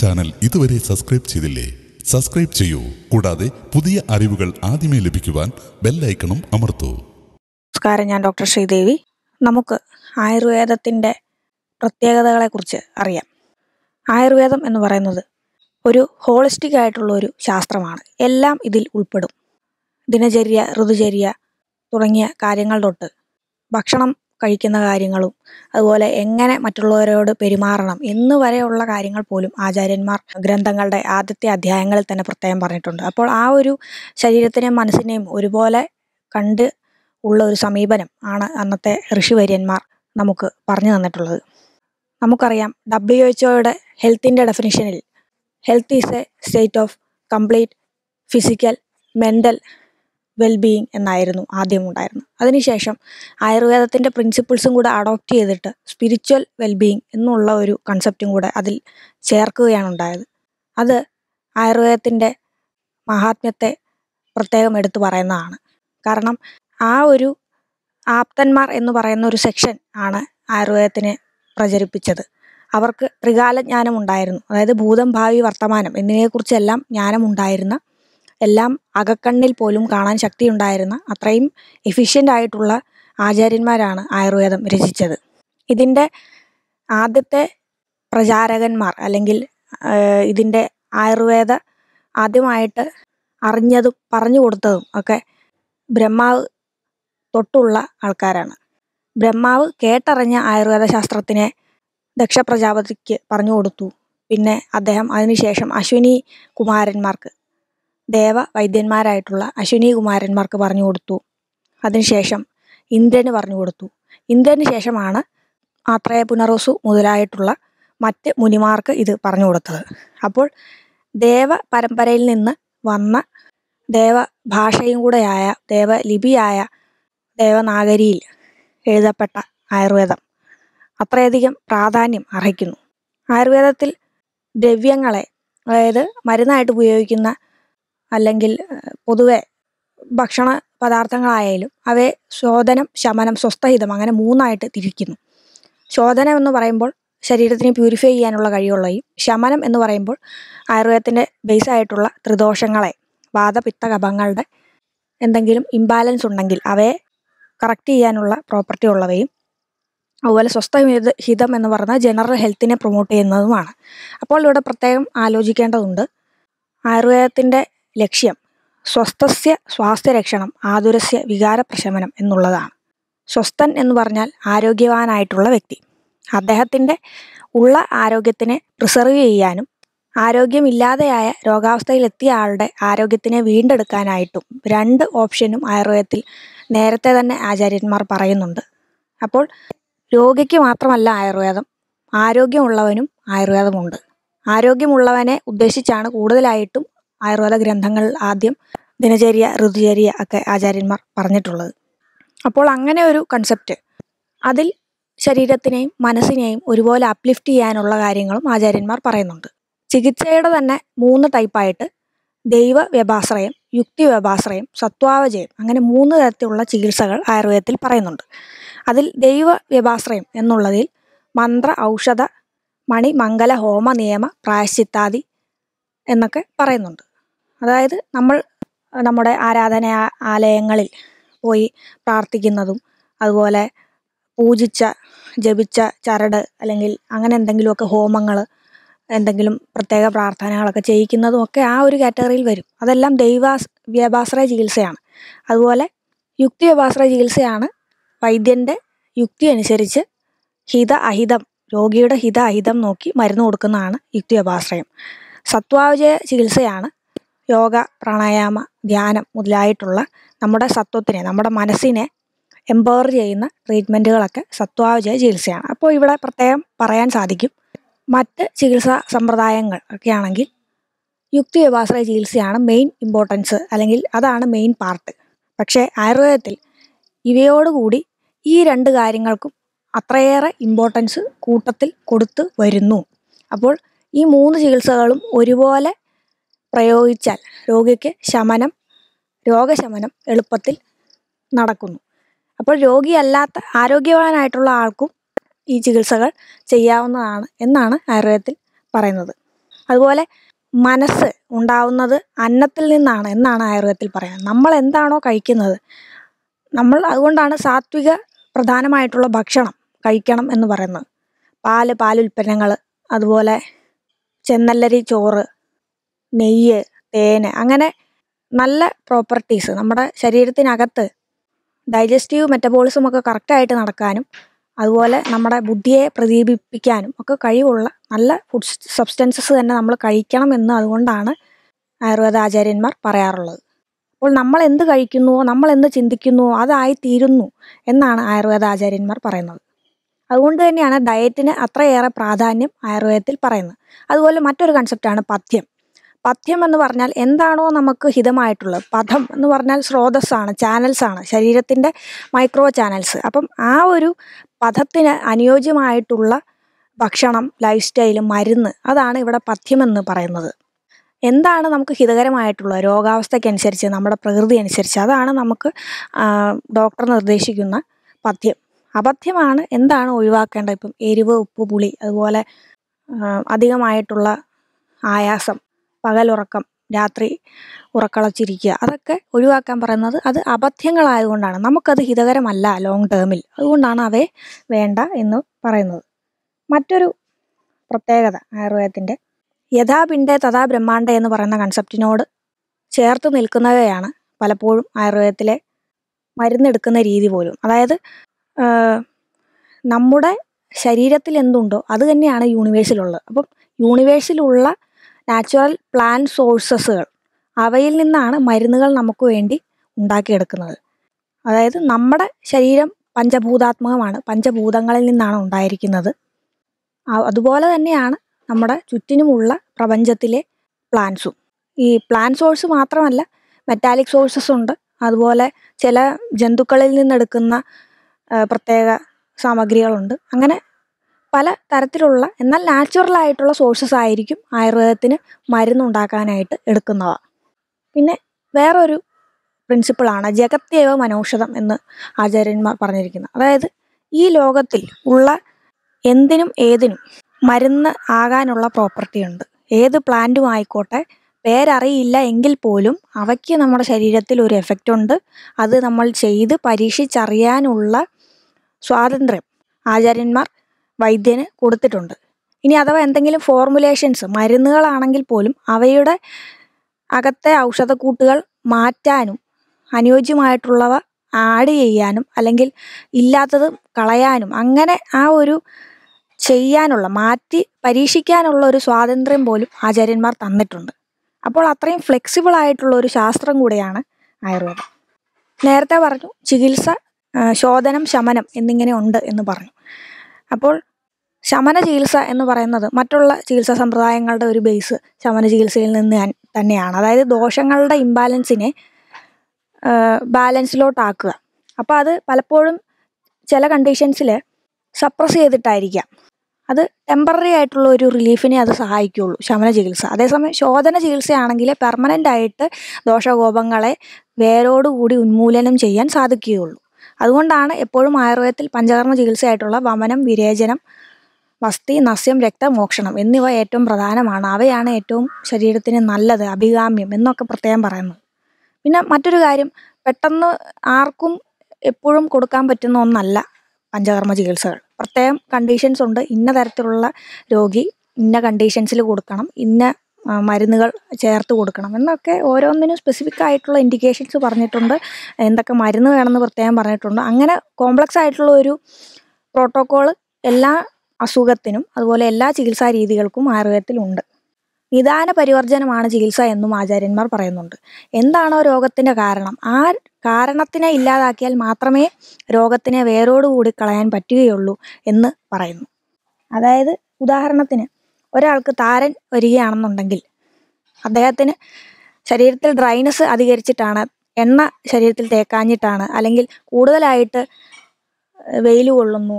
channel ഇതുവരെ subscribe ചെയ്തില്ലേ subscribe ചെയ്യൂ കൂടാതെ പുതിയ അറിവുകൾ ആദ്യമേ ലഭിക്കുവാൻ ബെല്ലൈക്കണം അമർത്തൂ നമസ്കാരം ഞാൻ ഡോക്ടർ ശ്രീദേവി നമുക്ക് ആയുർവേദത്തിൻ്റെ പ്രത്യേകതകളെക്കുറിച്ച് അറിയാം ആയുർവേദം എന്ന് പറയുന്നത് ഒരു ഹോളിസ്റ്റിക് ആയിട്ടുള്ള ഒരു ശാസ്ത്രമാണ് എല്ലാം ഇതിൽ ഉൾപ്പെടും ദിനചര്യ ഋതുചര്യ തുടങ്ങിയ കാര്യങ്ങൾ തൊട്ട് ഭക്ഷണം കഴിക്കുന്ന കാര്യങ്ങളും അതുപോലെ എങ്ങനെ മറ്റുള്ളവരോട് പെരുമാറണം എന്ന് വരെയുള്ള കാര്യങ്ങൾ പോലും ആചാര്യന്മാർ ഗ്രന്ഥങ്ങളുടെ ആദ്യത്തെ അധ്യായങ്ങളിൽ തന്നെ പ്രത്യേകം പറഞ്ഞിട്ടുണ്ട് അപ്പോൾ ആ ഒരു ശരീരത്തിനെയും മനസ്സിനെയും ഒരുപോലെ കണ്ട് ഉള്ള ഒരു സമീപനം ആണ് അന്നത്തെ ഋഷിവര്യന്മാർ നമുക്ക് പറഞ്ഞു തന്നിട്ടുള്ളത് നമുക്കറിയാം ഡബ്ല്യു ഒയുടെ ഹെൽത്തിൻ്റെ ഡെഫിനിഷനിൽ health is a state of complete physical mental wellbeing എന്നായിരുന്നു ആദ്യം ഉണ്ടായിരുന്നത് അതിനുശേഷം ആയുർവേദത്തിൻ്റെ പ്രിൻസിപ്പിൾസും കൂടെ അഡോപ്റ്റ് ചെയ്തിട്ട് സ്പിരിച്വൽ വെൽബീയിങ് എന്നുള്ള ഒരു കൺസെപ്റ്റും കൂടെ അതിൽ ചേർക്കുകയാണ് ഉണ്ടായത് അത് ആയുർവേദത്തിൻ്റെ മഹാത്മ്യത്തെ പ്രത്യേകം എടുത്തു പറയുന്നതാണ് കാരണം ആ ഒരു ആപ്തന്മാർ എന്ന് പറയുന്ന ഒരു സെക്ഷൻ ആണ് ആയുർവേദത്തിനെ പ്രചരിപ്പിച്ചത് അവർക്ക് ത്രികാല ജ്ഞാനം ഉണ്ടായിരുന്നു അതായത് ഭൂതം ഭാവി വർത്തമാനം എന്നിവയെക്കുറിച്ചെല്ലാം ജ്ഞാനം ഉണ്ടായിരുന്ന എല്ലാം അകക്കണ്ണിൽ പോലും കാണാൻ ശക്തിയുണ്ടായിരുന്ന അത്രയും എഫിഷ്യൻ്റ് ആയിട്ടുള്ള ആചാര്യന്മാരാണ് ആയുർവേദം രചിച്ചത് ഇതിൻ്റെ ആദ്യത്തെ പ്രചാരകന്മാർ അല്ലെങ്കിൽ ഇതിൻ്റെ ആയുർവേദ ആദ്യമായിട്ട് അറിഞ്ഞതും പറഞ്ഞു കൊടുത്തതും ഒക്കെ ബ്രഹ്മാവ് തൊട്ടുള്ള ആൾക്കാരാണ് ബ്രഹ്മാവ് കേട്ടറിഞ്ഞ ആയുർവേദ ശാസ്ത്രത്തിനെ ദക്ഷ പ്രജാപതിക്ക് പറഞ്ഞു കൊടുത്തു പിന്നെ അദ്ദേഹം അതിനുശേഷം അശ്വിനി കുമാരന്മാർക്ക് ദേവ വൈദ്യന്മാരായിട്ടുള്ള അശ്വിനി കുമാരന്മാർക്ക് പറഞ്ഞു കൊടുത്തു അതിനുശേഷം ഇന്ദ്രന് പറഞ്ഞു കൊടുത്തു ഇന്ദ്രന് ശേഷമാണ് ആത്രേയ പുനറോസു മുതലായിട്ടുള്ള മറ്റ് മുനിമാർക്ക് ഇത് പറഞ്ഞു കൊടുത്തത് അപ്പോൾ ദേവ പരമ്പരയിൽ നിന്ന് വന്ന ദേവ ഭാഷയും കൂടെയായ ദേവലിപിയായ ദേവനാഗരിയിൽ എഴുതപ്പെട്ട ആയുർവേദം അത്രയധികം പ്രാധാന്യം അർഹിക്കുന്നു ആയുർവേദത്തിൽ ദ്രവ്യങ്ങളെ അതായത് മരുന്നായിട്ട് ഉപയോഗിക്കുന്ന അല്ലെങ്കിൽ പൊതുവെ ഭക്ഷണ പദാർത്ഥങ്ങളായാലും അവയെ ശോധനം ശമനം സ്വസ്ഥഹിതം അങ്ങനെ മൂന്നായിട്ട് തിരിക്കുന്നു ശോധനം എന്ന് പറയുമ്പോൾ ശരീരത്തിനെ പ്യൂരിഫൈ ചെയ്യാനുള്ള കഴിവുള്ളയും ശമനം എന്ന് പറയുമ്പോൾ ആയുർവേദത്തിൻ്റെ ബേസായിട്ടുള്ള ത്രിദോഷങ്ങളെ വാദപിത്ത കപങ്ങളുടെ എന്തെങ്കിലും ഇംബാലൻസ് ഉണ്ടെങ്കിൽ അവയെ കറക്റ്റ് ചെയ്യാനുള്ള പ്രോപ്പർട്ടി ഉള്ളവയും അതുപോലെ സ്വസ്ഥ ഹിതം എന്ന് പറഞ്ഞാൽ ജനറൽ ഹെൽത്തിനെ പ്രൊമോട്ട് ചെയ്യുന്നതുമാണ് അപ്പോൾ ഇവിടെ പ്രത്യേകം ആലോചിക്കേണ്ടതുണ്ട് ആയുർവേദത്തിൻ്റെ ലക്ഷ്യം സ്വസ്ഥസ്യ സ്വാസ്ഥ്യരക്ഷണം ആതുരസ്യ വികാരപ്രശമനം എന്നുള്ളതാണ് സ്വസ്ഥൻ എന്ന് പറഞ്ഞാൽ ആരോഗ്യവാനായിട്ടുള്ള വ്യക്തി അദ്ദേഹത്തിൻ്റെ ഉള്ള ആരോഗ്യത്തിനെ പ്രിസർവ് ചെയ്യാനും ആരോഗ്യമില്ലാതെയായ രോഗാവസ്ഥയിലെത്തിയ ആളുടെ ആരോഗ്യത്തിനെ വീണ്ടെടുക്കാനായിട്ടും രണ്ട് ഓപ്ഷനും ആയുർവേദത്തിൽ നേരത്തെ തന്നെ ആചാര്യന്മാർ പറയുന്നുണ്ട് അപ്പോൾ രോഗിക്ക് മാത്രമല്ല ആയുർവേദം ആരോഗ്യമുള്ളവനും ആയുർവേദമുണ്ട് ആരോഗ്യമുള്ളവനെ ഉദ്ദേശിച്ചാണ് കൂടുതലായിട്ടും ആയുർവേദ ഗ്രന്ഥങ്ങൾ ആദ്യം ദിനചര്യ ഋതുചര്യ ഒക്കെ ആചാര്യന്മാർ പറഞ്ഞിട്ടുള്ളത് അപ്പോൾ അങ്ങനെ ഒരു കൺസെപ്റ്റ് അതിൽ ശരീരത്തിനെയും മനസ്സിനെയും ഒരുപോലെ അപ്ലിഫ്റ്റ് ചെയ്യാനുള്ള കാര്യങ്ങളും ആചാര്യന്മാർ പറയുന്നുണ്ട് ചികിത്സയുടെ തന്നെ മൂന്ന് ടൈപ്പായിട്ട് ദൈവ വ്യപാശ്രയം യുക്തി വ്യപാശ്രയം സത്വാവജയം അങ്ങനെ മൂന്ന് തരത്തിലുള്ള ചികിത്സകൾ ആയുർവേദത്തിൽ പറയുന്നുണ്ട് അതിൽ ദൈവ വ്യപാശ്രയം എന്നുള്ളതിൽ മന്ത്ര ഔഷധ മണി മംഗല ഹോമ നിയമ പ്രായശ്ചിത്താദി എന്നൊക്കെ പറയുന്നുണ്ട് അതായത് നമ്മൾ നമ്മുടെ ആരാധന ആലയങ്ങളിൽ പോയി പ്രാർത്ഥിക്കുന്നതും അതുപോലെ പൂജിച്ച ജപിച്ച ചരട് അല്ലെങ്കിൽ അങ്ങനെ എന്തെങ്കിലുമൊക്കെ ഹോമങ്ങൾ എന്തെങ്കിലും പ്രത്യേക പ്രാർത്ഥനകളൊക്കെ ചെയ്യിക്കുന്നതും ഒക്കെ ആ ഒരു കാറ്റഗറിയിൽ വരും അതെല്ലാം ദൈവാസ് വ്യാപാശ്രയ ചികിത്സയാണ് അതുപോലെ യുക്തി വ്യാപാശ്രയ ചികിത്സയാണ് വൈദ്യൻ്റെ യുക്തി അനുസരിച്ച് ഹിത അഹിതം രോഗിയുടെ ഹിത അഹിതം നോക്കി മരുന്ന് കൊടുക്കുന്നതാണ് യുക്തി വ്യാപാശ്രയം സത്വാവിജയ ചികിത്സയാണ് യോഗ പ്രാണായാമ ധ്യാനം മുതലായിട്ടുള്ള നമ്മുടെ സത്വത്തിനെ നമ്മുടെ മനസ്സിനെ എംപവർ ചെയ്യുന്ന ട്രീറ്റ്മെൻറ്റുകളൊക്കെ സത്വാവിജയ ചികിത്സയാണ് അപ്പോൾ ഇവിടെ പ്രത്യേകം പറയാൻ സാധിക്കും മറ്റ് ചികിത്സാ സമ്പ്രദായങ്ങൾ ഒക്കെ ആണെങ്കിൽ യുക്തി ഉപാശ്രയ ചികിത്സയാണ് മെയിൻ ഇമ്പോർട്ടൻസ് അല്ലെങ്കിൽ അതാണ് മെയിൻ പാർട്ട് പക്ഷേ ആയുർവേദത്തിൽ ഇവയോടുകൂടി ഈ രണ്ട് കാര്യങ്ങൾക്കും അത്രയേറെ ഇമ്പോർട്ടൻസ് കൂട്ടത്തിൽ കൊടുത്തു വരുന്നു അപ്പോൾ ഈ മൂന്ന് ചികിത്സകളും ഒരുപോലെ പ്രയോഗിച്ചാൽ രോഗിക്ക് ശമനം രോഗശമനം എളുപ്പത്തിൽ നടക്കുന്നു അപ്പോൾ രോഗിയല്ലാത്ത ആരോഗ്യവാനായിട്ടുള്ള ആൾക്കും ഈ ചികിത്സകൾ ചെയ്യാവുന്നതാണ് എന്നാണ് ആയുർവേദത്തിൽ പറയുന്നത് അതുപോലെ മനസ്സ് ഉണ്ടാവുന്നത് അന്നത്തിൽ നിന്നാണ് എന്നാണ് ആയുർവേദത്തിൽ പറയുന്നത് നമ്മൾ എന്താണോ കഴിക്കുന്നത് നമ്മൾ അതുകൊണ്ടാണ് സാത്വിക പ്രധാനമായിട്ടുള്ള ഭക്ഷണം കഴിക്കണം എന്ന് പറയുന്നത് പാല് പാലുൽപ്പന്നങ്ങൾ അതുപോലെ ചെന്നല്ലരി ചോറ് നെയ്യ് തേന് അങ്ങനെ നല്ല പ്രോപ്പർട്ടീസ് നമ്മുടെ ശരീരത്തിനകത്ത് ഡൈജസ്റ്റീവ് മെറ്റബോളിസം ഒക്കെ കറക്റ്റായിട്ട് നടക്കാനും അതുപോലെ നമ്മുടെ ബുദ്ധിയെ പ്രദീപിപ്പിക്കാനും ഒക്കെ കഴിവുള്ള നല്ല ഫുഡ് സബ്സ്റ്റൻസസ് തന്നെ നമ്മൾ കഴിക്കണം എന്ന് അതുകൊണ്ടാണ് ആയുർവേദ ആചാര്യന്മാർ പറയാറുള്ളത് അപ്പോൾ നമ്മൾ എന്ത് കഴിക്കുന്നുവോ നമ്മൾ എന്ത് ചിന്തിക്കുന്നുവോ അതായി തീരുന്നു എന്നാണ് ആയുർവേദ ആചാര്യന്മാർ പറയുന്നത് അതുകൊണ്ട് തന്നെയാണ് ഡയറ്റിന് അത്രയേറെ പ്രാധാന്യം ആയുർവേദത്തിൽ പറയുന്നത് അതുപോലെ മറ്റൊരു കൺസെപ്റ്റാണ് പഥ്യം പഥ്യം എന്ന് പറഞ്ഞാൽ എന്താണോ നമുക്ക് ഹിതമായിട്ടുള്ളത് പഥം എന്ന് പറഞ്ഞാൽ സ്രോതസ്സാണ് ചാനൽസാണ് ശരീരത്തിൻ്റെ മൈക്രോ ചാനൽസ് അപ്പം ആ ഒരു പഥത്തിന് അനുയോജ്യമായിട്ടുള്ള ഭക്ഷണം ലൈഫ് സ്റ്റൈൽ മരുന്ന് അതാണ് ഇവിടെ പഥ്യമെന്ന് പറയുന്നത് എന്താണ് നമുക്ക് ഹിതകരമായിട്ടുള്ള രോഗാവസ്ഥയ്ക്കനുസരിച്ച് നമ്മുടെ പ്രകൃതി അനുസരിച്ച് അതാണ് നമുക്ക് ഡോക്ടർ നിർദ്ദേശിക്കുന്ന പഥ്യം അപഥ്യമാണ് എന്താണ് ഒഴിവാക്കേണ്ടത് ഇപ്പം എരിവ് ഉപ്പ് പുളി അതുപോലെ അധികമായിട്ടുള്ള ആയാസം പകലുറക്കം രാത്രി ഉറക്കളച്ചിരിക്കുക അതൊക്കെ ഒഴിവാക്കാൻ പറയുന്നത് അത് അബദ്ധ്യങ്ങളായതുകൊണ്ടാണ് നമുക്കത് ഹിതകരമല്ല ലോങ് ടേമിൽ അതുകൊണ്ടാണ് അവയെ വേണ്ട എന്ന് പറയുന്നത് മറ്റൊരു പ്രത്യേകത ആയുർവേദത്തിൻ്റെ യഥാപിണ്ഡേ തഥാ ബ്രഹ്മാണ്ട എന്ന് പറയുന്ന കൺസെപ്റ്റിനോട് ചേർത്ത് നിൽക്കുന്നവയാണ് പലപ്പോഴും ആയുർവേദത്തിലെ മരുന്നെടുക്കുന്ന രീതി പോലും അതായത് നമ്മുടെ ശരീരത്തിൽ എന്തുണ്ടോ അത് തന്നെയാണ് യൂണിവേഴ്സിലുള്ളത് അപ്പം യൂണിവേഴ്സിലുള്ള നാച്ചുറൽ പ്ലാന്റ് സോഴ്സസുകൾ അവയിൽ നിന്നാണ് മരുന്നുകൾ നമുക്ക് വേണ്ടി ഉണ്ടാക്കിയെടുക്കുന്നത് അതായത് നമ്മുടെ ശരീരം പഞ്ചഭൂതാത്മകമാണ് പഞ്ചഭൂതങ്ങളിൽ നിന്നാണ് ഉണ്ടായിരിക്കുന്നത് അതുപോലെ തന്നെയാണ് നമ്മുടെ ചുറ്റിനുമുള്ള പ്രപഞ്ചത്തിലെ പ്ലാന്റ്സും ഈ പ്ലാന്റ് സോഴ്സ് മാത്രമല്ല മെറ്റാലിക് സോഴ്സസ് ഉണ്ട് അതുപോലെ ചില ജന്തുക്കളിൽ നിന്നെടുക്കുന്ന പ്രത്യേക സാമഗ്രികളുണ്ട് അങ്ങനെ പല തരത്തിലുള്ള എന്നാൽ ആയിട്ടുള്ള സോഴ്സസ് ആയിരിക്കും ആയുർവേദത്തിന് മരുന്നുണ്ടാക്കാനായിട്ട് എടുക്കുന്നവ പിന്നെ വേറൊരു പ്രിൻസിപ്പിളാണ് ജഗത്യവ മനൗഷധം എന്ന് ആചാര്യന്മാർ പറഞ്ഞിരിക്കുന്നത് അതായത് ഈ ലോകത്തിൽ ഉള്ള എന്തിനും ഏതിനും മരുന്ന് ആകാനുള്ള പ്രോപ്പർട്ടി ഉണ്ട് ഏത് പ്ലാന്റും ആയിക്കോട്ടെ പേരറിയില്ല എങ്കിൽ പോലും അവയ്ക്ക് നമ്മുടെ ശരീരത്തിൽ ഒരു എഫക്റ്റ് ഉണ്ട് അത് നമ്മൾ ചെയ്ത് പരീക്ഷിച്ചറിയാനുള്ള സ്വാതന്ത്ര്യം ആചാര്യന്മാർ വൈദ്യന് കൊടുത്തിട്ടുണ്ട് ഇനി അഥവാ എന്തെങ്കിലും ഫോർമുലേഷൻസ് മരുന്നുകളാണെങ്കിൽ പോലും അവയുടെ അകത്തെ ഔഷധക്കൂട്ടുകൾ മാറ്റാനും അനുയോജ്യമായിട്ടുള്ളവ ആഡ് ചെയ്യാനും അല്ലെങ്കിൽ ഇല്ലാത്തത് കളയാനും അങ്ങനെ ആ ഒരു ചെയ്യാനുള്ള മാറ്റി പരീക്ഷിക്കാനുള്ള ഒരു സ്വാതന്ത്ര്യം പോലും ആചാര്യന്മാർ തന്നിട്ടുണ്ട് അപ്പോൾ അത്രയും ഫ്ലെക്സിബിൾ ആയിട്ടുള്ള ഒരു ശാസ്ത്രം കൂടെയാണ് ആയുർവേദം നേരത്തെ പറഞ്ഞു ചികിത്സ ശോധനം ശമനം എന്നിങ്ങനെ ഉണ്ട് എന്ന് പറഞ്ഞു അപ്പോൾ ശമന ചികിത്സ എന്ന് പറയുന്നത് മറ്റുള്ള ചികിത്സാ സമ്പ്രദായങ്ങളുടെ ഒരു ബേസ് ശമന ചികിത്സയിൽ നിന്ന് തന്നെയാണ് അതായത് ദോഷങ്ങളുടെ ഇംബാലൻസിനെ ബാലൻസിലോട്ടാക്കുക അപ്പോൾ അത് പലപ്പോഴും ചില കണ്ടീഷൻസിൽ സപ്രസ് ചെയ്തിട്ടായിരിക്കാം അത് ടെമ്പററി ആയിട്ടുള്ള ഒരു റിലീഫിനെ അത് സഹായിക്കുകയുള്ളൂ ശമന ചികിത്സ അതേസമയം ശോധന ചികിത്സയാണെങ്കിൽ പെർമനൻ്റ് ആയിട്ട് ദോഷകോപങ്ങളെ വേരോടുകൂടി ഉന്മൂലനം ചെയ്യാൻ സാധിക്കുകയുള്ളൂ അതുകൊണ്ടാണ് എപ്പോഴും ആയുർവേദത്തിൽ പഞ്ചകർമ്മ ചികിത്സയായിട്ടുള്ള വമനം വിരേചനം വസ്തി നസ്യം രക്തമോക്ഷണം എന്നിവ ഏറ്റവും പ്രധാനമാണ് അവയാണ് ഏറ്റവും ശരീരത്തിന് നല്ലത് അഭികാമ്യം എന്നൊക്കെ പ്രത്യേകം പറയുന്നത് പിന്നെ മറ്റൊരു കാര്യം പെട്ടെന്ന് ആർക്കും എപ്പോഴും കൊടുക്കാൻ പറ്റുന്ന ഒന്നല്ല പഞ്ചകർമ്മ ചികിത്സകൾ പ്രത്യേകം കണ്ടീഷൻസ് ഉണ്ട് ഇന്ന തരത്തിലുള്ള രോഗി ഇന്ന കണ്ടീഷൻസിൽ കൊടുക്കണം ഇന്ന മരുന്നുകൾ ചേർത്ത് കൊടുക്കണം എന്നൊക്കെ ഓരോന്നിനും സ്പെസിഫിക് ആയിട്ടുള്ള ഇൻഡിക്കേഷൻസ് പറഞ്ഞിട്ടുണ്ട് എന്തൊക്കെ മരുന്ന് വേണമെന്ന് പ്രത്യേകം പറഞ്ഞിട്ടുണ്ട് അങ്ങനെ കോംപ്ലക്സ് ആയിട്ടുള്ള ഒരു പ്രോട്ടോക്കോൾ എല്ലാ അസുഖത്തിനും അതുപോലെ എല്ലാ ചികിത്സാ രീതികൾക്കും ആയുർവേദത്തിലുണ്ട് നിദാന പരിവർജനമാണ് ചികിത്സ എന്നും ആചാര്യന്മാർ പറയുന്നുണ്ട് എന്താണോ രോഗത്തിൻ്റെ കാരണം ആ കാരണത്തിനെ ഇല്ലാതാക്കിയാൽ മാത്രമേ രോഗത്തിനെ വേരോടുകൂടി കളയാൻ പറ്റുകയുള്ളൂ എന്ന് പറയുന്നു അതായത് ഉദാഹരണത്തിന് ഒരാൾക്ക് താരൻ വരികയാണെന്നുണ്ടെങ്കിൽ അദ്ദേഹത്തിന് ശരീരത്തിൽ ഡ്രൈനസ് അധികരിച്ചിട്ടാണ് എണ്ണ ശരീരത്തിൽ തേക്കാഞ്ഞിട്ടാണ് അല്ലെങ്കിൽ കൂടുതലായിട്ട് വെയിൽ കൊള്ളുന്നു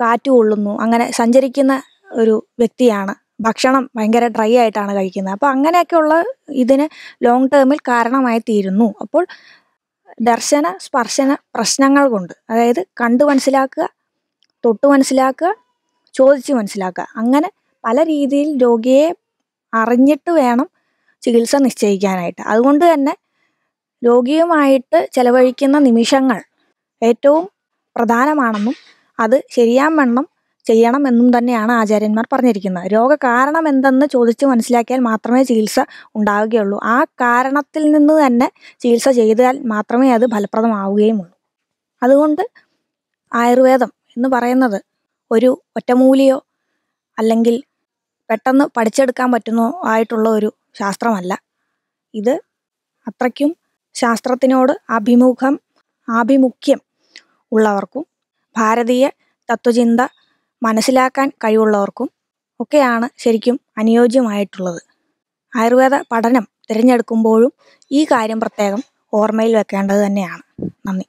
കാറ്റ് കൊള്ളുന്നു അങ്ങനെ സഞ്ചരിക്കുന്ന ഒരു വ്യക്തിയാണ് ഭക്ഷണം ഭയങ്കര ഡ്രൈ ആയിട്ടാണ് കഴിക്കുന്നത് അപ്പോൾ അങ്ങനെയൊക്കെയുള്ള ഇതിന് ലോങ് ടേമിൽ കാരണമായി തീരുന്നു അപ്പോൾ ദർശന സ്പർശന പ്രശ്നങ്ങൾ കൊണ്ട് അതായത് കണ്ടു മനസ്സിലാക്കുക തൊട്ട് മനസ്സിലാക്കുക ചോദിച്ച് മനസ്സിലാക്കുക അങ്ങനെ പല രീതിയിൽ രോഗിയെ അറിഞ്ഞിട്ട് വേണം ചികിത്സ നിശ്ചയിക്കാനായിട്ട് അതുകൊണ്ട് തന്നെ രോഗിയുമായിട്ട് ചെലവഴിക്കുന്ന നിമിഷങ്ങൾ ഏറ്റവും പ്രധാനമാണെന്നും അത് ശരിയാൻ വണ്ണം ചെയ്യണം എന്നും തന്നെയാണ് ആചാര്യന്മാർ പറഞ്ഞിരിക്കുന്നത് രോഗകാരണം എന്തെന്ന് ചോദിച്ച് മനസ്സിലാക്കിയാൽ മാത്രമേ ചികിത്സ ഉണ്ടാവുകയുള്ളൂ ആ കാരണത്തിൽ നിന്ന് തന്നെ ചികിത്സ ചെയ്താൽ മാത്രമേ അത് ഫലപ്രദമാവുകയുമുള്ളൂ അതുകൊണ്ട് ആയുർവേദം എന്ന് പറയുന്നത് ഒരു ഒറ്റമൂലിയോ അല്ലെങ്കിൽ പെട്ടെന്ന് പഠിച്ചെടുക്കാൻ പറ്റുന്ന ആയിട്ടുള്ള ഒരു ശാസ്ത്രമല്ല ഇത് അത്രയ്ക്കും ശാസ്ത്രത്തിനോട് അഭിമുഖം ആഭിമുഖ്യം ഉള്ളവർക്കും ഭാരതീയ തത്വചിന്ത മനസ്സിലാക്കാൻ കഴിവുള്ളവർക്കും ഒക്കെയാണ് ശരിക്കും അനുയോജ്യമായിട്ടുള്ളത് ആയുർവേദ പഠനം തിരഞ്ഞെടുക്കുമ്പോഴും ഈ കാര്യം പ്രത്യേകം ഓർമ്മയിൽ വെക്കേണ്ടത് തന്നെയാണ് നന്ദി